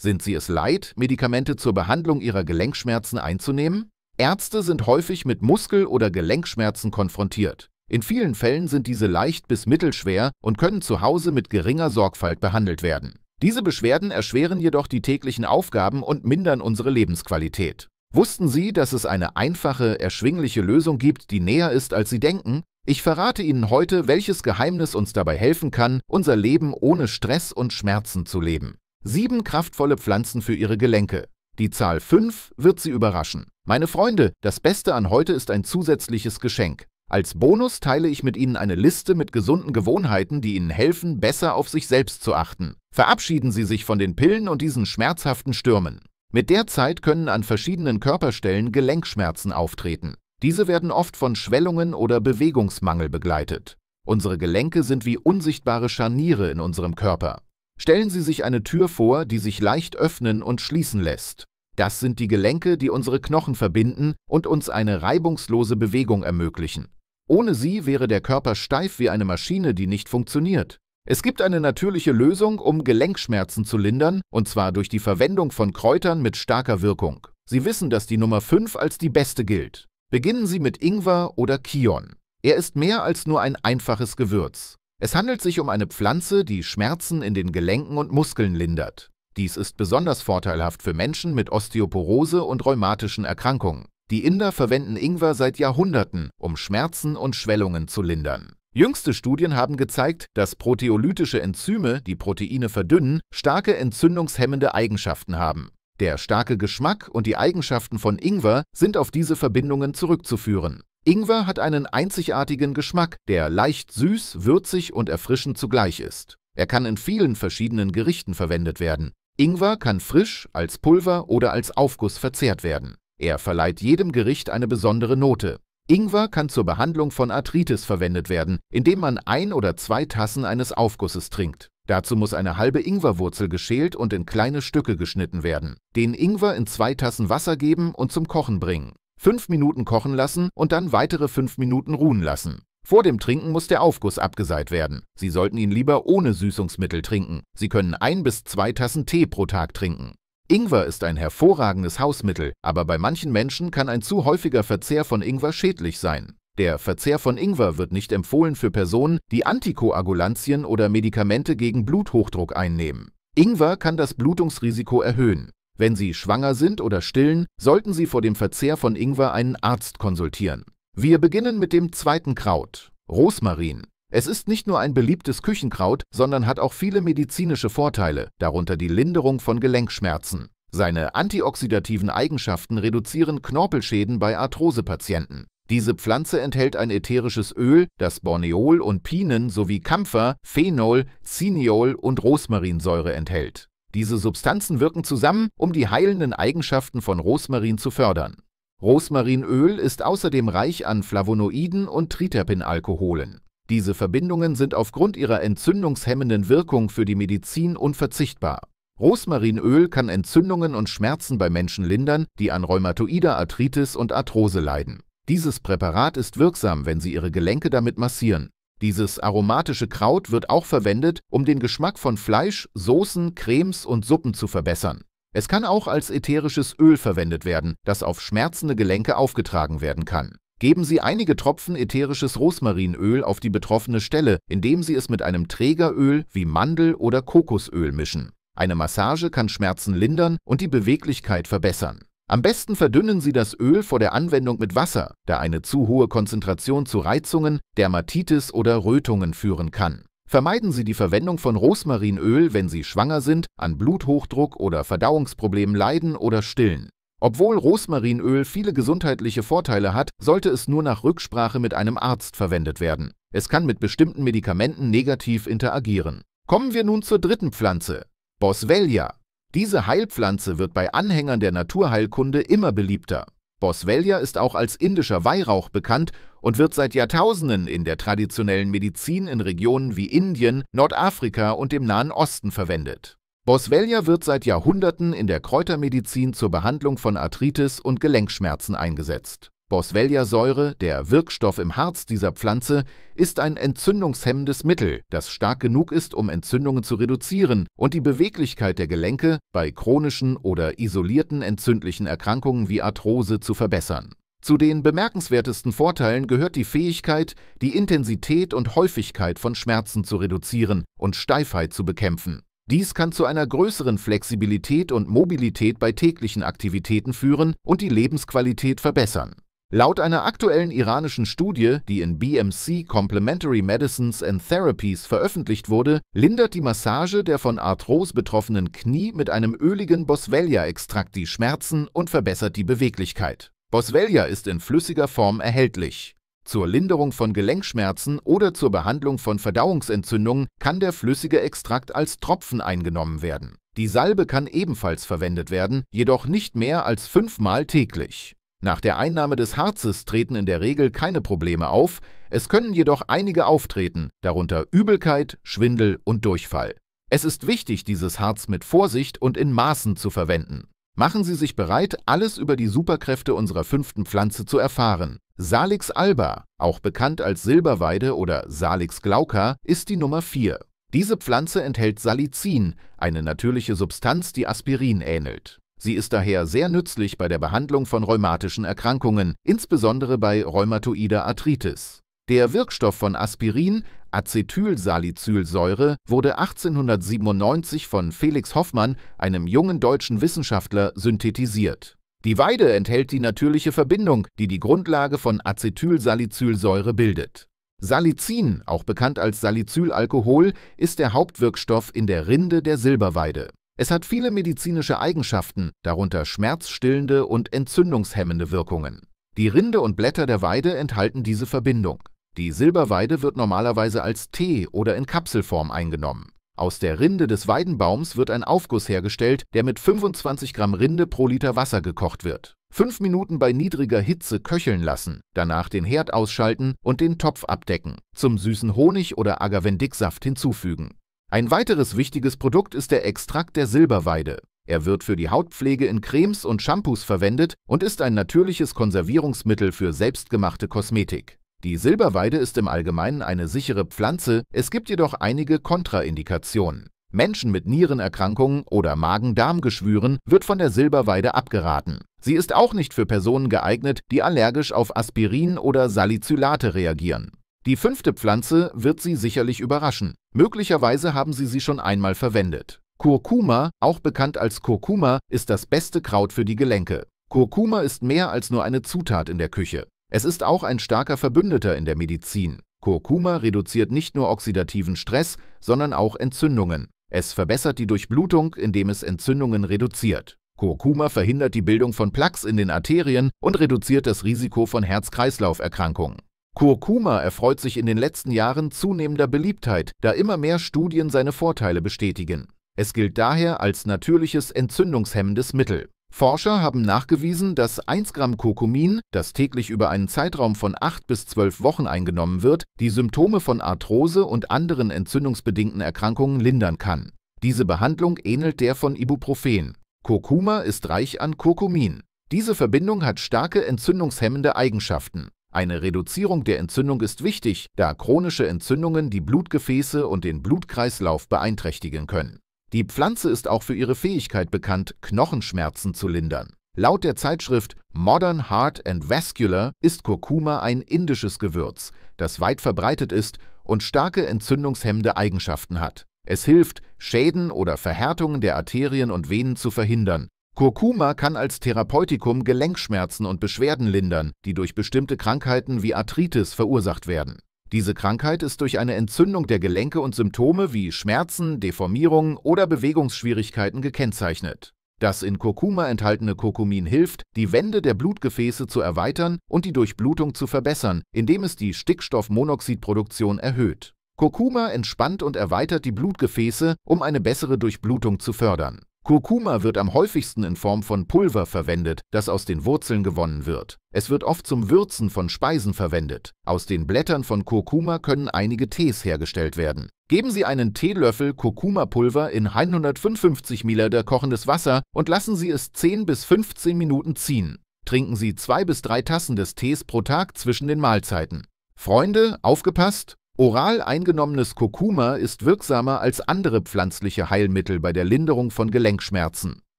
Sind Sie es leid, Medikamente zur Behandlung Ihrer Gelenkschmerzen einzunehmen? Ärzte sind häufig mit Muskel- oder Gelenkschmerzen konfrontiert. In vielen Fällen sind diese leicht bis mittelschwer und können zu Hause mit geringer Sorgfalt behandelt werden. Diese Beschwerden erschweren jedoch die täglichen Aufgaben und mindern unsere Lebensqualität. Wussten Sie, dass es eine einfache, erschwingliche Lösung gibt, die näher ist, als Sie denken? Ich verrate Ihnen heute, welches Geheimnis uns dabei helfen kann, unser Leben ohne Stress und Schmerzen zu leben. Sieben kraftvolle Pflanzen für Ihre Gelenke. Die Zahl 5 wird Sie überraschen. Meine Freunde, das Beste an heute ist ein zusätzliches Geschenk. Als Bonus teile ich mit Ihnen eine Liste mit gesunden Gewohnheiten, die Ihnen helfen, besser auf sich selbst zu achten. Verabschieden Sie sich von den Pillen und diesen schmerzhaften Stürmen. Mit der Zeit können an verschiedenen Körperstellen Gelenkschmerzen auftreten. Diese werden oft von Schwellungen oder Bewegungsmangel begleitet. Unsere Gelenke sind wie unsichtbare Scharniere in unserem Körper. Stellen Sie sich eine Tür vor, die sich leicht öffnen und schließen lässt. Das sind die Gelenke, die unsere Knochen verbinden und uns eine reibungslose Bewegung ermöglichen. Ohne sie wäre der Körper steif wie eine Maschine, die nicht funktioniert. Es gibt eine natürliche Lösung, um Gelenkschmerzen zu lindern, und zwar durch die Verwendung von Kräutern mit starker Wirkung. Sie wissen, dass die Nummer 5 als die beste gilt. Beginnen Sie mit Ingwer oder Kion. Er ist mehr als nur ein einfaches Gewürz. Es handelt sich um eine Pflanze, die Schmerzen in den Gelenken und Muskeln lindert. Dies ist besonders vorteilhaft für Menschen mit Osteoporose und rheumatischen Erkrankungen. Die Inder verwenden Ingwer seit Jahrhunderten, um Schmerzen und Schwellungen zu lindern. Jüngste Studien haben gezeigt, dass proteolytische Enzyme, die Proteine verdünnen, starke entzündungshemmende Eigenschaften haben. Der starke Geschmack und die Eigenschaften von Ingwer sind auf diese Verbindungen zurückzuführen. Ingwer hat einen einzigartigen Geschmack, der leicht süß, würzig und erfrischend zugleich ist. Er kann in vielen verschiedenen Gerichten verwendet werden. Ingwer kann frisch, als Pulver oder als Aufguss verzehrt werden. Er verleiht jedem Gericht eine besondere Note. Ingwer kann zur Behandlung von Arthritis verwendet werden, indem man ein oder zwei Tassen eines Aufgusses trinkt. Dazu muss eine halbe Ingwerwurzel geschält und in kleine Stücke geschnitten werden. Den Ingwer in zwei Tassen Wasser geben und zum Kochen bringen. 5 Minuten kochen lassen und dann weitere 5 Minuten ruhen lassen. Vor dem Trinken muss der Aufguss abgeseit werden. Sie sollten ihn lieber ohne Süßungsmittel trinken. Sie können ein bis zwei Tassen Tee pro Tag trinken. Ingwer ist ein hervorragendes Hausmittel, aber bei manchen Menschen kann ein zu häufiger Verzehr von Ingwer schädlich sein. Der Verzehr von Ingwer wird nicht empfohlen für Personen, die Antikoagulantien oder Medikamente gegen Bluthochdruck einnehmen. Ingwer kann das Blutungsrisiko erhöhen. Wenn Sie schwanger sind oder stillen, sollten Sie vor dem Verzehr von Ingwer einen Arzt konsultieren. Wir beginnen mit dem zweiten Kraut, Rosmarin. Es ist nicht nur ein beliebtes Küchenkraut, sondern hat auch viele medizinische Vorteile, darunter die Linderung von Gelenkschmerzen. Seine antioxidativen Eigenschaften reduzieren Knorpelschäden bei Arthrosepatienten. Diese Pflanze enthält ein ätherisches Öl, das Borneol und Pinen sowie Kampfer, Phenol, Ziniol und Rosmarinsäure enthält. Diese Substanzen wirken zusammen, um die heilenden Eigenschaften von Rosmarin zu fördern. Rosmarinöl ist außerdem reich an Flavonoiden und Triterpenalkoholen. Diese Verbindungen sind aufgrund ihrer entzündungshemmenden Wirkung für die Medizin unverzichtbar. Rosmarinöl kann Entzündungen und Schmerzen bei Menschen lindern, die an rheumatoider Arthritis und Arthrose leiden. Dieses Präparat ist wirksam, wenn Sie Ihre Gelenke damit massieren. Dieses aromatische Kraut wird auch verwendet, um den Geschmack von Fleisch, Soßen, Cremes und Suppen zu verbessern. Es kann auch als ätherisches Öl verwendet werden, das auf schmerzende Gelenke aufgetragen werden kann. Geben Sie einige Tropfen ätherisches Rosmarinöl auf die betroffene Stelle, indem Sie es mit einem Trägeröl wie Mandel- oder Kokosöl mischen. Eine Massage kann Schmerzen lindern und die Beweglichkeit verbessern. Am besten verdünnen Sie das Öl vor der Anwendung mit Wasser, da eine zu hohe Konzentration zu Reizungen, Dermatitis oder Rötungen führen kann. Vermeiden Sie die Verwendung von Rosmarinöl, wenn Sie schwanger sind, an Bluthochdruck oder Verdauungsproblemen leiden oder stillen. Obwohl Rosmarinöl viele gesundheitliche Vorteile hat, sollte es nur nach Rücksprache mit einem Arzt verwendet werden. Es kann mit bestimmten Medikamenten negativ interagieren. Kommen wir nun zur dritten Pflanze, Boswellia. Diese Heilpflanze wird bei Anhängern der Naturheilkunde immer beliebter. Boswellia ist auch als indischer Weihrauch bekannt und wird seit Jahrtausenden in der traditionellen Medizin in Regionen wie Indien, Nordafrika und dem Nahen Osten verwendet. Boswellia wird seit Jahrhunderten in der Kräutermedizin zur Behandlung von Arthritis und Gelenkschmerzen eingesetzt. Boswelliasäure, der Wirkstoff im Harz dieser Pflanze, ist ein entzündungshemmendes Mittel, das stark genug ist, um Entzündungen zu reduzieren und die Beweglichkeit der Gelenke bei chronischen oder isolierten entzündlichen Erkrankungen wie Arthrose zu verbessern. Zu den bemerkenswertesten Vorteilen gehört die Fähigkeit, die Intensität und Häufigkeit von Schmerzen zu reduzieren und Steifheit zu bekämpfen. Dies kann zu einer größeren Flexibilität und Mobilität bei täglichen Aktivitäten führen und die Lebensqualität verbessern. Laut einer aktuellen iranischen Studie, die in BMC Complementary Medicines and Therapies veröffentlicht wurde, lindert die Massage der von Arthrose betroffenen Knie mit einem öligen Boswellia-Extrakt die Schmerzen und verbessert die Beweglichkeit. Boswellia ist in flüssiger Form erhältlich. Zur Linderung von Gelenkschmerzen oder zur Behandlung von Verdauungsentzündungen kann der flüssige Extrakt als Tropfen eingenommen werden. Die Salbe kann ebenfalls verwendet werden, jedoch nicht mehr als fünfmal täglich. Nach der Einnahme des Harzes treten in der Regel keine Probleme auf, es können jedoch einige auftreten, darunter Übelkeit, Schwindel und Durchfall. Es ist wichtig, dieses Harz mit Vorsicht und in Maßen zu verwenden. Machen Sie sich bereit, alles über die Superkräfte unserer fünften Pflanze zu erfahren. Salix alba, auch bekannt als Silberweide oder Salix glauca, ist die Nummer 4. Diese Pflanze enthält Salicin, eine natürliche Substanz, die Aspirin ähnelt. Sie ist daher sehr nützlich bei der Behandlung von rheumatischen Erkrankungen, insbesondere bei rheumatoider Arthritis. Der Wirkstoff von Aspirin, Acetylsalicylsäure, wurde 1897 von Felix Hoffmann, einem jungen deutschen Wissenschaftler, synthetisiert. Die Weide enthält die natürliche Verbindung, die die Grundlage von Acetylsalicylsäure bildet. Salicin, auch bekannt als Salicylalkohol, ist der Hauptwirkstoff in der Rinde der Silberweide. Es hat viele medizinische Eigenschaften, darunter schmerzstillende und entzündungshemmende Wirkungen. Die Rinde und Blätter der Weide enthalten diese Verbindung. Die Silberweide wird normalerweise als Tee oder in Kapselform eingenommen. Aus der Rinde des Weidenbaums wird ein Aufguss hergestellt, der mit 25 Gramm Rinde pro Liter Wasser gekocht wird. Fünf Minuten bei niedriger Hitze köcheln lassen, danach den Herd ausschalten und den Topf abdecken, zum süßen Honig oder Agavendicksaft hinzufügen. Ein weiteres wichtiges Produkt ist der Extrakt der Silberweide. Er wird für die Hautpflege in Cremes und Shampoos verwendet und ist ein natürliches Konservierungsmittel für selbstgemachte Kosmetik. Die Silberweide ist im Allgemeinen eine sichere Pflanze, es gibt jedoch einige Kontraindikationen. Menschen mit Nierenerkrankungen oder Magen-Darm-Geschwüren wird von der Silberweide abgeraten. Sie ist auch nicht für Personen geeignet, die allergisch auf Aspirin oder Salicylate reagieren. Die fünfte Pflanze wird Sie sicherlich überraschen. Möglicherweise haben Sie sie schon einmal verwendet. Kurkuma, auch bekannt als Kurkuma, ist das beste Kraut für die Gelenke. Kurkuma ist mehr als nur eine Zutat in der Küche. Es ist auch ein starker Verbündeter in der Medizin. Kurkuma reduziert nicht nur oxidativen Stress, sondern auch Entzündungen. Es verbessert die Durchblutung, indem es Entzündungen reduziert. Kurkuma verhindert die Bildung von Plaques in den Arterien und reduziert das Risiko von Herz-Kreislauf-Erkrankungen. Kurkuma erfreut sich in den letzten Jahren zunehmender Beliebtheit, da immer mehr Studien seine Vorteile bestätigen. Es gilt daher als natürliches entzündungshemmendes Mittel. Forscher haben nachgewiesen, dass 1 Gramm Kurkumin, das täglich über einen Zeitraum von 8 bis 12 Wochen eingenommen wird, die Symptome von Arthrose und anderen entzündungsbedingten Erkrankungen lindern kann. Diese Behandlung ähnelt der von Ibuprofen. Kurkuma ist reich an Kurkumin. Diese Verbindung hat starke entzündungshemmende Eigenschaften. Eine Reduzierung der Entzündung ist wichtig, da chronische Entzündungen die Blutgefäße und den Blutkreislauf beeinträchtigen können. Die Pflanze ist auch für ihre Fähigkeit bekannt, Knochenschmerzen zu lindern. Laut der Zeitschrift Modern Heart and Vascular ist Kurkuma ein indisches Gewürz, das weit verbreitet ist und starke entzündungshemmende Eigenschaften hat. Es hilft, Schäden oder Verhärtungen der Arterien und Venen zu verhindern, Kurkuma kann als Therapeutikum Gelenkschmerzen und Beschwerden lindern, die durch bestimmte Krankheiten wie Arthritis verursacht werden. Diese Krankheit ist durch eine Entzündung der Gelenke und Symptome wie Schmerzen, Deformierungen oder Bewegungsschwierigkeiten gekennzeichnet. Das in Kurkuma enthaltene Kurkumin hilft, die Wände der Blutgefäße zu erweitern und die Durchblutung zu verbessern, indem es die Stickstoffmonoxidproduktion erhöht. Kurkuma entspannt und erweitert die Blutgefäße, um eine bessere Durchblutung zu fördern. Kurkuma wird am häufigsten in Form von Pulver verwendet, das aus den Wurzeln gewonnen wird. Es wird oft zum Würzen von Speisen verwendet. Aus den Blättern von Kurkuma können einige Tees hergestellt werden. Geben Sie einen Teelöffel Kurkuma-Pulver in 155 ml kochendes Wasser und lassen Sie es 10 bis 15 Minuten ziehen. Trinken Sie zwei bis drei Tassen des Tees pro Tag zwischen den Mahlzeiten. Freunde, aufgepasst! Oral eingenommenes Kurkuma ist wirksamer als andere pflanzliche Heilmittel bei der Linderung von Gelenkschmerzen.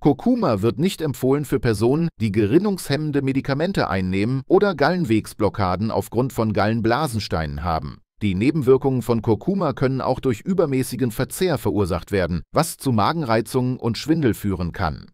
Kurkuma wird nicht empfohlen für Personen, die gerinnungshemmende Medikamente einnehmen oder Gallenwegsblockaden aufgrund von Gallenblasensteinen haben. Die Nebenwirkungen von Kurkuma können auch durch übermäßigen Verzehr verursacht werden, was zu Magenreizungen und Schwindel führen kann